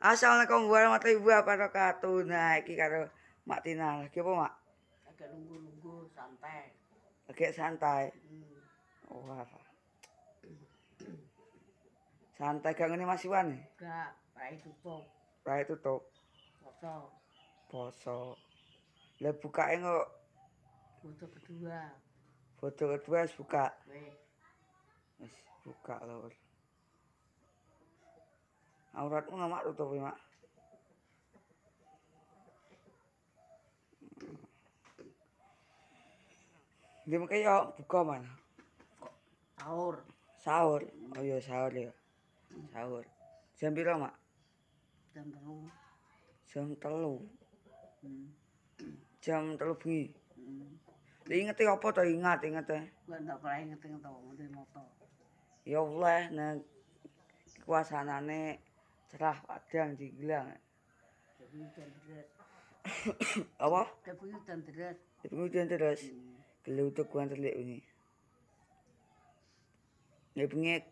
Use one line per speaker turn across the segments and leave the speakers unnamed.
Asal ibu apa warahmatullahi wabarakatuh. Nah, iki karo Mak Tina. Lagi apa, Mak?
Agak nunggu-nunggu santai.
Agak santai. Hmm. Wah. Oh, santai gak ngene masih Iwan?
Enggak, rai tutup.
Rai tutup. Poso. Poso. Lah bukake kok
foto kedua.
Foto kedua wis buka. Wis. buka lho. aurat una mak tutupi mak di mak yo buka mana sahur sahur oh yo sahur yo sahur jam berapa mak jam telu jam telu hmm. jam telu bengi Hmm. Ingat apa to ingat ingat ya.
Enggak ndak pernah ingat ingat apa motor.
Ya Allah nek kuasanane cerah padang jinglang apa tapi hutan terus tapi hutan terus geluduk kuan terlik ini ini punya ya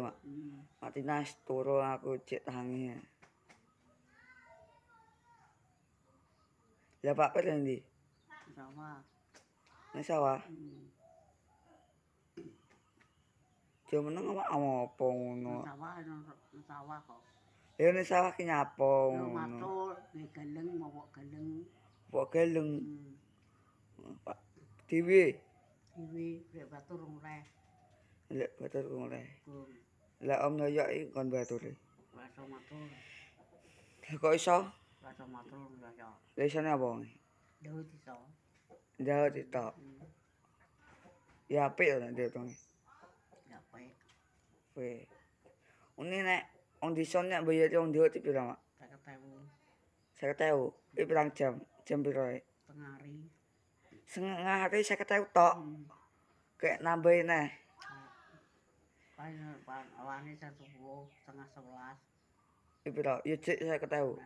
mak hmm. mati nas turu aku cek tangannya ya pak per yang di sama ini sawah hmm. Jauh menang apa apa ngono?
Sawah, sawah kok.
Ya nek sawah ki nyapo. Yo matur,
nek geleng mawa geleng.
Mawa geleng. Pak Dewi.
Dewi batur rung reh.
batur rung reh. Lah om nyoyok iki kon batur.
Rasa matur. Lah kok iso? Rasa matur nyoyok.
Lah isane apa? Dewi iso. Jawa cita. Ya apik to nek dia to. Ya apik. Wih. Ini nek kondisinya bayar tiang dua tuh pirang mak saya ketahu saya jam jam berapa Tengah hari setengah hari saya tok hmm. kayak nambah ini
paling eh. awan ini satu tengah sebelas
I berapa ya cek saya ketahu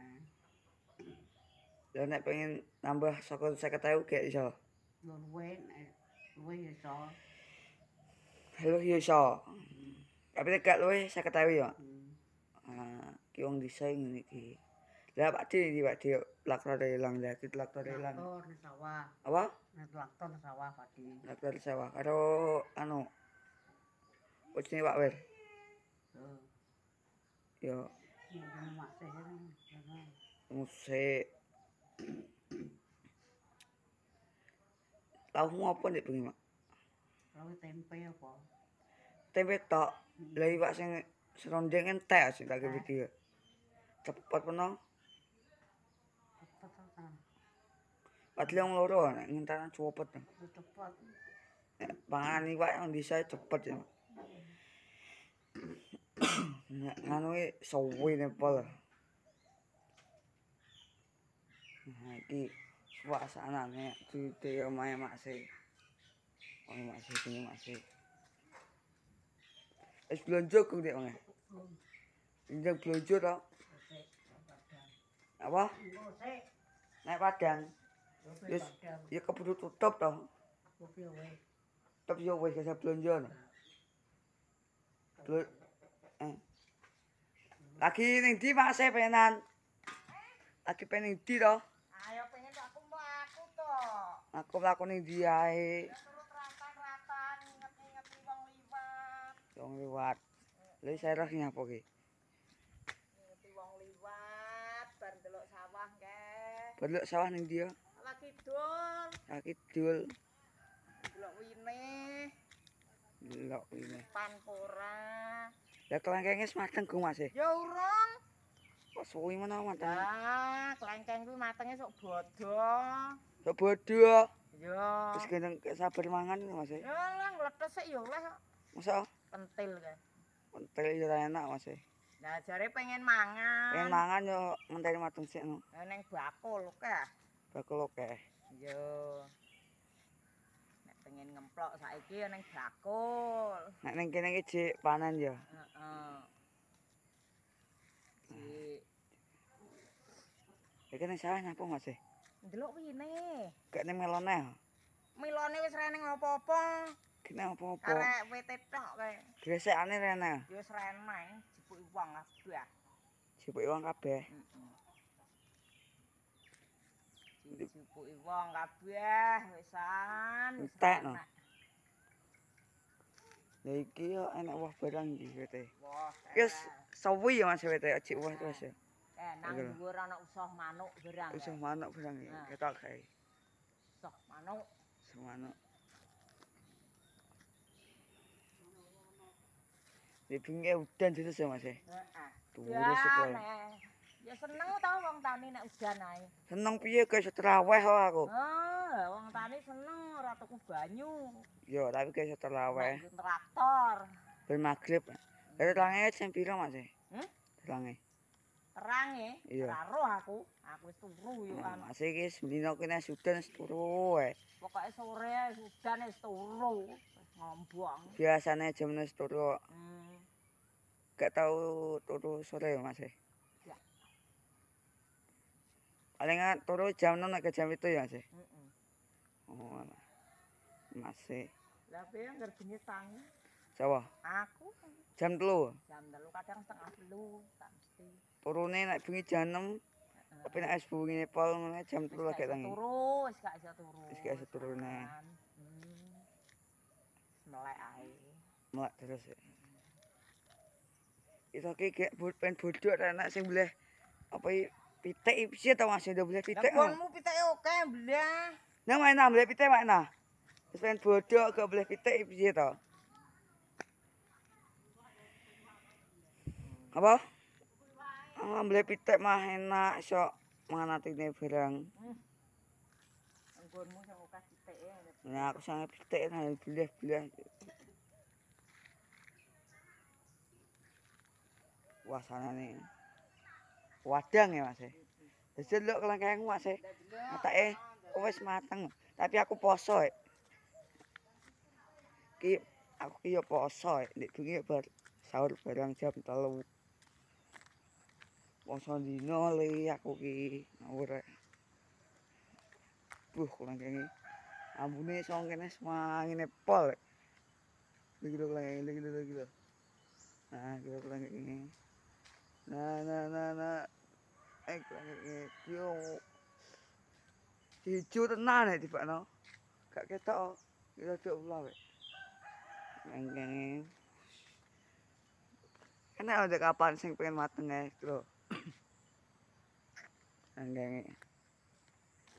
dan eh. nak pengen nambah sokon saya ketahu kayak iso
luwe eh. luwe iso
halo iso
hmm.
tapi dekat luwe saya ya hmm. ki wong desa ngene iki. Lah Pak Di iki Pak Di laktor ilang lah iki laktor ilang. Laktor sawah. Apa?
Laktor sawah Pak Di. Laktor
sawah karo anu. Wis Pak Wer. Heeh. Yo. Musik. Tahu mau apa nih pengen mak?
Tahu tempe apa?
Tempe tok. Lagi pak sing serondeng ente sing tak gawe dhewe. Cepet peno.
Cepet ta. Ah.
Padahal wong loro nek ngintan cepet.
Cepet.
Pangan iwak yang bisa cepet ya. Nek anu e, sewu e, ne pol. Nah, iki suasana nek di omahe Mak Sik. Omahe Mak Sik es blonjok kok dia mah. Injak blonjok tok. Apa? Naik padang. Yes, ya keburu tutup toh. Tapi yo wes kasih blonjok. Blon eh. Lagi ning di Pak Sepenan. Lagi pengen di toh. Ayo pengen aku
mau aku toh.
Aku lakoni di ae. Lha saya ra sing apa ki?
Ngerti wong liwat bar delok sawah ke.
Bar delok sawah ning dia.
Lagi dul.
Lagi dul.
Delok wine.
Delok wine.
Pankora.
Lah kelengkenge mateng ku Mas. E? Ya
urung.
Kok suwi mana mateng?
Ah, kelengkeng kuwi matenge sok bodho.
Sok bodho.
Ya. Wis
kene sabar mangan Mas. E? Ya
lah ngletes wis. Masa? Pentil kae.
Mentri yo enak Mas.
Nah, eh. jare pengen mangan. Pengen mangan
yo menteri matung sik no.
Eh, neng bakul oke. Bakul oke. Yo. Nek pengen ngemplok saiki neng bakul. Nek
neng kene iki jik panen yo. Heeh.
Uh -uh.
Iki. Iki salah napa Mas? Eh?
Delok wine.
Kene melone.
Milone wis ra ning apa-apa.
Kena apa-apa? Kena
wete tok kaya.
Gresa ane rena? Ah.
Yus rena,
jepuk iwang kabeh. Ah.
Jepuk iwang kabeh? Jepuk iwang kabeh, wesan. Entek no?
Ya iki yuk enak wah barang iki wete. Wah. Yus, sawi ya mas wete, ajik wah terus ya. Eh,
eh, nang ngur anak usah manuk berang. ya. Usah eh.
manuk berang, ya, kita kaya.
Usah manuk.
Usah manuk. Ini bingi hujan jadi sih mas
turu Iya. Ya seneng tau wong tani nak hujan aja.
Seneng piye kayak seteraweh lah aku.
Oh, wong tani seneng ratuku banyu.
Iya, tapi kayak seteraweh. Bagi
traktor.
Bagi maghrib. Itu terangnya yang pilih mas ya? Hmm? Terangnya.
Terangnya? Iya. Teraruh aku. Aku turu ya kan.
Mas ini sembilan aku ini hujan seturu.
Pokoknya sore hujan seturu. Ngombong.
Biasanya jam seturu. Hmm. gak tau turu sore masih eh. ya. paling nggak turu jam enam ke jam itu ya sih eh. mm -mm. oh, masih eh.
tapi yang kerjanya tang coba aku jam telu jam telu kadang setengah telu tak mesti
turunnya naik bengi jam 6 tapi naik es bungi nepal mana jam telu lagi tangi
terus gak bisa turu
terus gak bisa turunnya
hmm. melek air
melek terus ya. itu kayak gak pengen bodoh ada anak sih boleh apa ya pitek sih atau masih udah boleh pitek lah kamu
pitek oke oh, boleh
nah mana boleh pitek mana terus pengen bodoh gak boleh pitek sih tau apa Oh, boleh pitek mah enak, sok mana nanti ini barang.
Hmm. Eh,
nah, aku sangat pitek, nah, boleh-boleh. wasanane wadang ya mas eh jadi lo kelangkaian gua e. sih kata eh wes mateng tapi aku poso eh ki aku kyo poso eh di sini sahur barang jam terlalu poso dino noli aku ki ngawur eh buh kelangkaian ini ambune song kene semang pol eh lagi lo kelangkaian lagi nah kita ini na na na na ek langit yo hijau tenan ya tiba no gak ketok kita cek ulah we nengeng kena ada kapan sing pengen mateng ya bro nengeng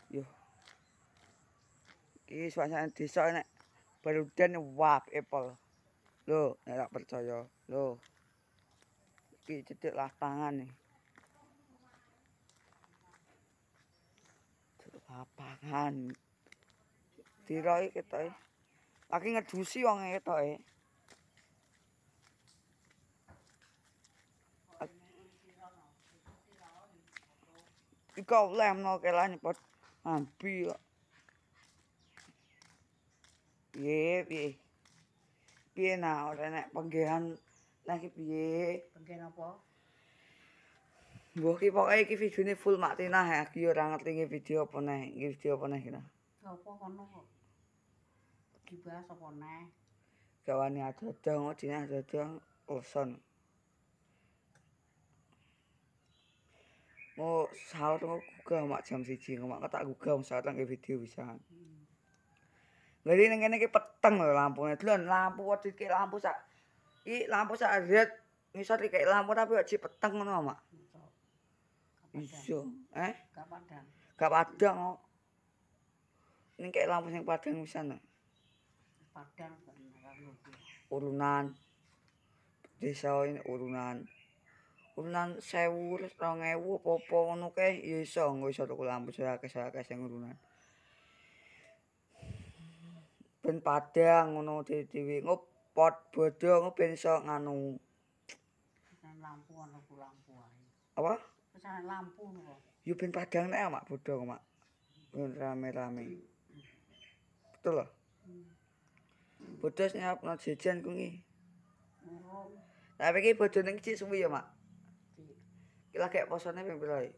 yo ki suasana desa nek baru den wap apple lo nek tak percaya lo kaki cetik tangan nih cetik lapangan diroi kita e. lagi ngedusi wong e kita eh Ikaw lem no kelani pot ampi kok. Piye piye. Piye nah ora nek penggehan Lagi piye?
Bengken apa?
Mbok ki pokoke iki videone full Matinah ya. Aku ora ngerti iki video apa neh, iki video apa neh kira.
Apa kono kok? Dibahas apa neh?
Gawane aja dong, oh, dina aja dong, oson. Mau sahur mau gugah mak jam siji, mak ketak gugah mau sahur lagi video bisa. Hmm. Jadi ngene ini peteng loh lampunya, dulu lampu waktu lampu sak I lampu sak red ngisor iki lampu tapi kok cipeteng ngono mak iso eh gak padang gak padang kok ning kayak lampu sing padang wis ana padang urunan desa ini urunan urunan sewu rong ewu apa-apa ngono kae ya iso nggo iso tuku lampu saya kesake sing urunan ben padang ngono dewe ngup. pot bodho ngono ben iso nganu.
lampu ana ku lampu ae. Apa? Pesan lampu ngono.
Yo ben padang nek mak bodho mak. Rame-rame. Betul lho. Hmm. Bodho sing apa jajan ku ngi. Tapi iki bodho ning cicik suwi ya mak. Iki lagi posone ping pira iki?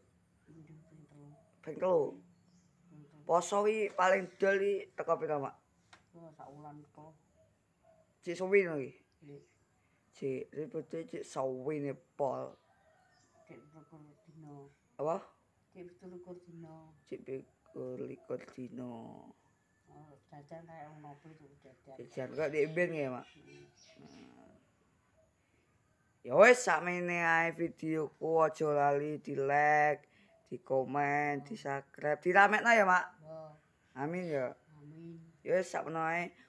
Ping 3. Ping Poso iki paling dol iki teko pira mak? Sak wulan kok. Cik Suwin lagi. Cik, ripetnya Cik Suwin ya, Pol. Cik Bikur Dino. Apa? Cik Bikur Dino. Cik Bikur Likur Dino.
Jajan kayak yang ngopi itu jajan. Jajan kok ya,
Mak? Ya wes sak mene ae videoku aja lali di like, di komen, di subscribe, di rame no ya, Mak. Amin ya. Amin. Ya wes sak menoe.